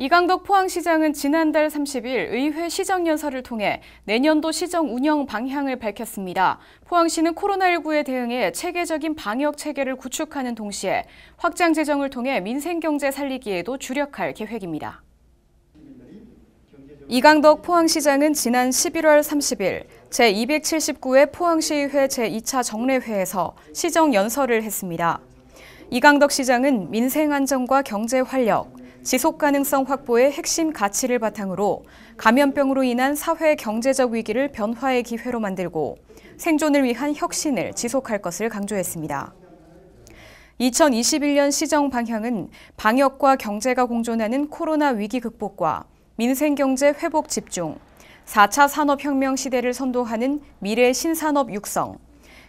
이강덕 포항시장은 지난달 30일 의회 시정연설을 통해 내년도 시정 운영 방향을 밝혔습니다. 포항시는 코로나19에 대응해 체계적인 방역 체계를 구축하는 동시에 확장 재정을 통해 민생경제 살리기에도 주력할 계획입니다. 이강덕 포항시장은 지난 11월 30일 제279회 포항시의회 제2차 정례회에서 시정 연설을 했습니다. 이강덕 시장은 민생 안정과 경제 활력, 지속 가능성 확보의 핵심 가치를 바탕으로 감염병으로 인한 사회 경제적 위기를 변화의 기회로 만들고 생존을 위한 혁신을 지속할 것을 강조했습니다. 2021년 시정 방향은 방역과 경제가 공존하는 코로나 위기 극복과 민생경제 회복 집중, 4차 산업혁명 시대를 선도하는 미래 신산업 육성,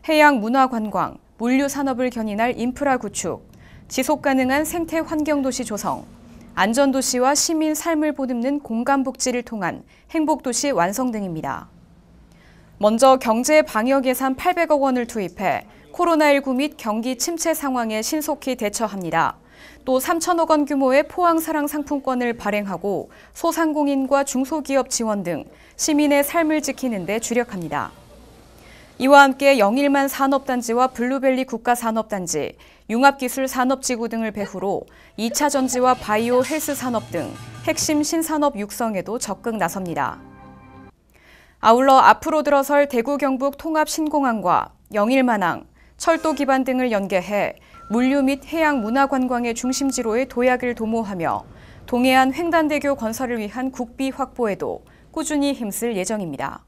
해양 문화 관광, 물류 산업을 견인할 인프라 구축, 지속 가능한 생태 환경 도시 조성, 안전도시와 시민 삶을 보듬는 공간복지를 통한 행복도시 완성 등입니다. 먼저 경제 방역 예산 800억 원을 투입해 코로나19 및 경기 침체 상황에 신속히 대처합니다. 또 3천억 원 규모의 포항사랑 상품권을 발행하고 소상공인과 중소기업 지원 등 시민의 삶을 지키는 데 주력합니다. 이와 함께 영일만 산업단지와 블루밸리 국가산업단지, 융합기술산업지구 등을 배후로 2차 전지와 바이오 헬스 산업 등 핵심 신산업 육성에도 적극 나섭니다. 아울러 앞으로 들어설 대구 경북 통합신공항과 영일만항, 철도 기반 등을 연계해 물류 및 해양 문화관광의 중심지로의 도약을 도모하며 동해안 횡단대교 건설을 위한 국비 확보에도 꾸준히 힘쓸 예정입니다.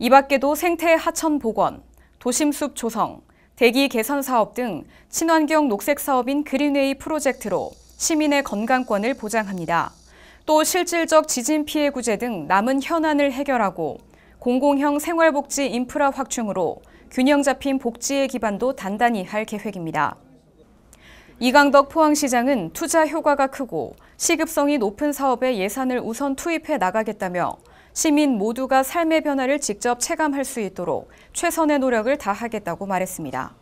이 밖에도 생태 하천 복원, 도심숲 조성, 대기 개선 사업 등 친환경 녹색 사업인 그린웨이 프로젝트로 시민의 건강권을 보장합니다. 또 실질적 지진 피해 구제 등 남은 현안을 해결하고 공공형 생활복지 인프라 확충으로 균형 잡힌 복지의 기반도 단단히 할 계획입니다. 이강덕 포항시장은 투자 효과가 크고 시급성이 높은 사업에 예산을 우선 투입해 나가겠다며 시민 모두가 삶의 변화를 직접 체감할 수 있도록 최선의 노력을 다하겠다고 말했습니다.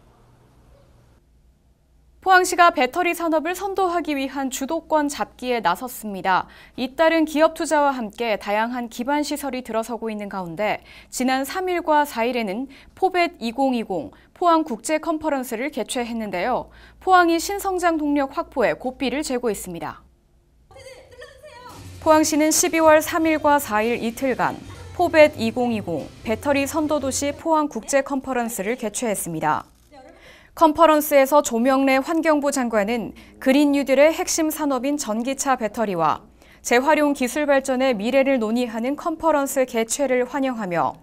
포항시가 배터리 산업을 선도하기 위한 주도권 잡기에 나섰습니다. 잇따른 기업 투자와 함께 다양한 기반 시설이 들어서고 있는 가운데 지난 3일과 4일에는 포벳 2020 포항 국제 컨퍼런스를 개최했는데요. 포항이 신성장 동력 확보에 고삐를 재고 있습니다. 포항시는 12월 3일과 4일 이틀간 포벳 2020 배터리 선도도시 포항 국제 컨퍼런스를 개최했습니다. 컨퍼런스에서 조명래 환경부 장관은 그린 뉴딜의 핵심 산업인 전기차 배터리와 재활용 기술 발전의 미래를 논의하는 컨퍼런스 개최를 환영하며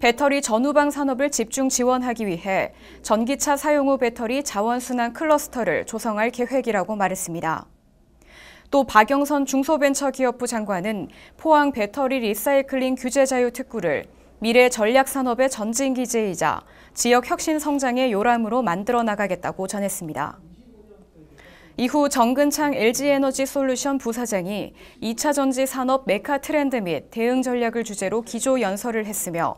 배터리 전후방 산업을 집중 지원하기 위해 전기차 사용 후 배터리 자원순환 클러스터를 조성할 계획이라고 말했습니다. 또 박영선 중소벤처기업부 장관은 포항 배터리 리사이클링 규제 자유 특구를 미래 전략 산업의 전진 기제이자 지역 혁신 성장의 요람으로 만들어 나가겠다고 전했습니다. 이후 정근창 LG에너지 솔루션 부사장이 2차 전지 산업 메카 트렌드 및 대응 전략을 주제로 기조 연설을 했으며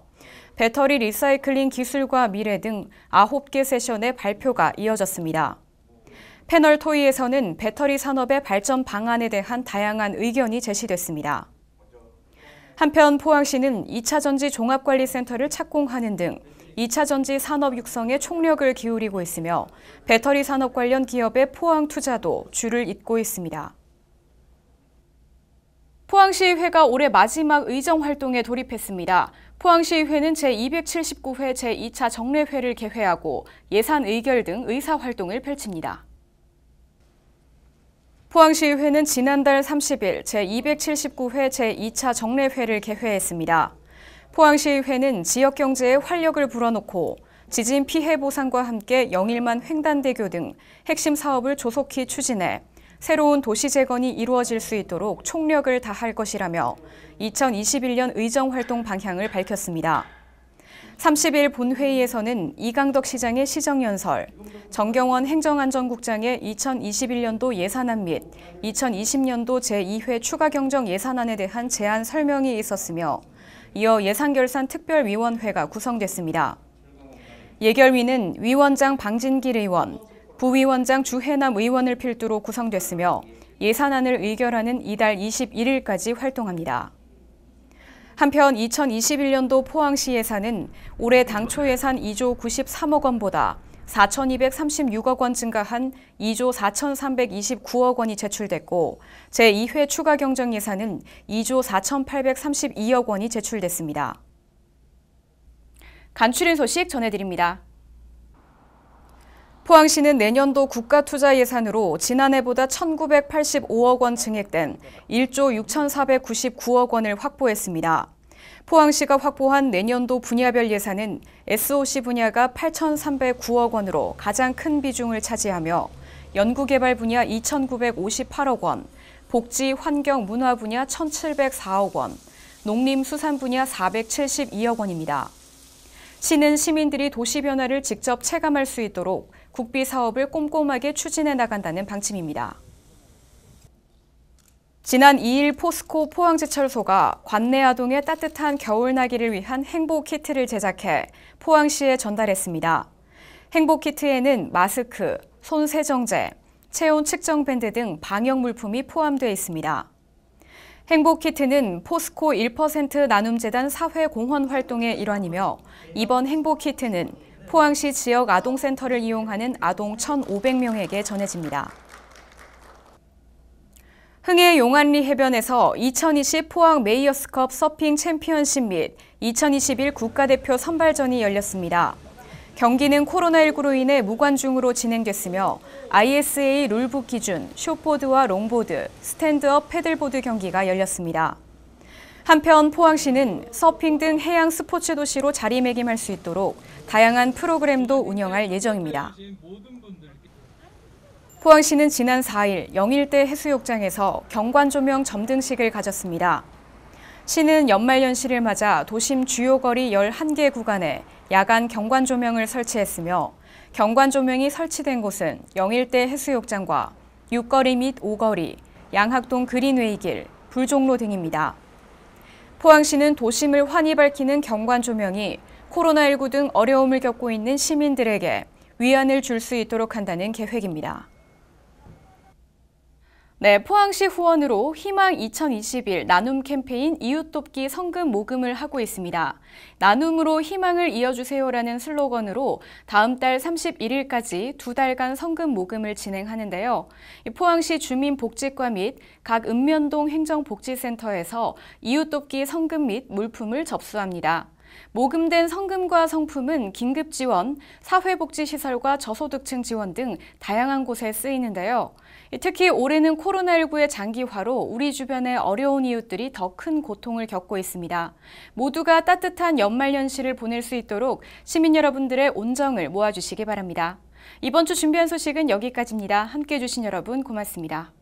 배터리 리사이클링 기술과 미래 등 9개 세션의 발표가 이어졌습니다. 패널 토의에서는 배터리 산업의 발전 방안에 대한 다양한 의견이 제시됐습니다. 한편 포항시는 2차 전지 종합관리센터를 착공하는 등 2차 전지 산업 육성에 총력을 기울이고 있으며 배터리 산업 관련 기업의 포항 투자도 줄을 잇고 있습니다. 포항시의회가 올해 마지막 의정 활동에 돌입했습니다. 포항시의회는 제279회 제2차 정례회를 개회하고 예산 의결 등 의사 활동을 펼칩니다. 포항시의회는 지난달 30일 제279회 제2차 정례회를 개회했습니다. 포항시의회는 지역경제에 활력을 불어넣고 지진 피해 보상과 함께 영일만 횡단대교 등 핵심 사업을 조속히 추진해 새로운 도시 재건이 이루어질 수 있도록 총력을 다할 것이라며 2021년 의정활동 방향을 밝혔습니다. 30일 본회의에서는 이강덕 시장의 시정연설, 정경원 행정안전국장의 2021년도 예산안 및 2020년도 제2회 추가경정 예산안에 대한 제안 설명이 있었으며 이어 예산결산 특별위원회가 구성됐습니다. 예결위는 위원장 방진길 의원, 부위원장 주혜남 의원을 필두로 구성됐으며 예산안을 의결하는 이달 21일까지 활동합니다. 한편 2021년도 포항시 예산은 올해 당초 예산 2조 93억 원보다 4,236억 원 증가한 2조 4,329억 원이 제출됐고 제2회 추가 경정 예산은 2조 4,832억 원이 제출됐습니다. 간추린 소식 전해드립니다. 포항시는 내년도 국가투자 예산으로 지난해보다 1,985억 원 증액된 1조 6,499억 원을 확보했습니다. 포항시가 확보한 내년도 분야별 예산은 SOC 분야가 8,309억 원으로 가장 큰 비중을 차지하며 연구개발 분야 2,958억 원, 복지 환경 문화 분야 1,704억 원, 농림수산 분야 472억 원입니다. 시는 시민들이 도시 변화를 직접 체감할 수 있도록 국비 사업을 꼼꼼하게 추진해 나간다는 방침입니다. 지난 2일 포스코 포항지철소가 관내 아동의 따뜻한 겨울나기를 위한 행복키트를 제작해 포항시에 전달했습니다. 행복키트에는 마스크, 손세정제, 체온 측정 밴드 등 방역 물품이 포함되어 있습니다. 행복키트는 포스코 1% 나눔재단 사회공헌 활동의 일환이며 이번 행복키트는 포항시 지역 아동센터를 이용하는 아동 1,500명에게 전해집니다. 흥해 용안리 해변에서 2020 포항 메이어스컵 서핑 챔피언십 및 2021 국가대표 선발전이 열렸습니다. 경기는 코로나19로 인해 무관중으로 진행됐으며 ISA 룰북 기준 쇼보드와 롱보드, 스탠드업 패들보드 경기가 열렸습니다. 한편 포항시는 서핑 등 해양 스포츠 도시로 자리매김할 수 있도록 다양한 프로그램도 운영할 예정입니다. 포항시는 지난 4일 영일대 해수욕장에서 경관조명 점등식을 가졌습니다. 시는 연말연시를 맞아 도심 주요 거리 11개 구간에 야간 경관조명을 설치했으며 경관조명이 설치된 곳은 영일대 해수욕장과 6거리 및 5거리, 양학동 그린웨이길, 불종로 등입니다. 포항시는 도심을 환히 밝히는 경관 조명이 코로나19 등 어려움을 겪고 있는 시민들에게 위안을 줄 수 있도록 한다는 계획입니다. 네, 포항시 후원으로 희망 2021 나눔 캠페인 이웃돕기 성금 모금을 하고 있습니다. 나눔으로 희망을 이어주세요라는 슬로건으로 다음 달 31일까지 두 달간 성금 모금을 진행하는데요. 포항시 주민복지과 및 각 읍면동 행정복지센터에서 이웃돕기 성금 및 물품을 접수합니다. 모금된 성금과 성품은 긴급 지원, 사회복지시설과 저소득층 지원 등 다양한 곳에 쓰이는데요. 특히 올해는 코로나19의 장기화로 우리 주변의 어려운 이웃들이 더 큰 고통을 겪고 있습니다. 모두가 따뜻한 연말연시를 보낼 수 있도록 시민 여러분들의 온정을 모아주시기 바랍니다. 이번 주 준비한 소식은 여기까지입니다. 함께해 주신 여러분 고맙습니다.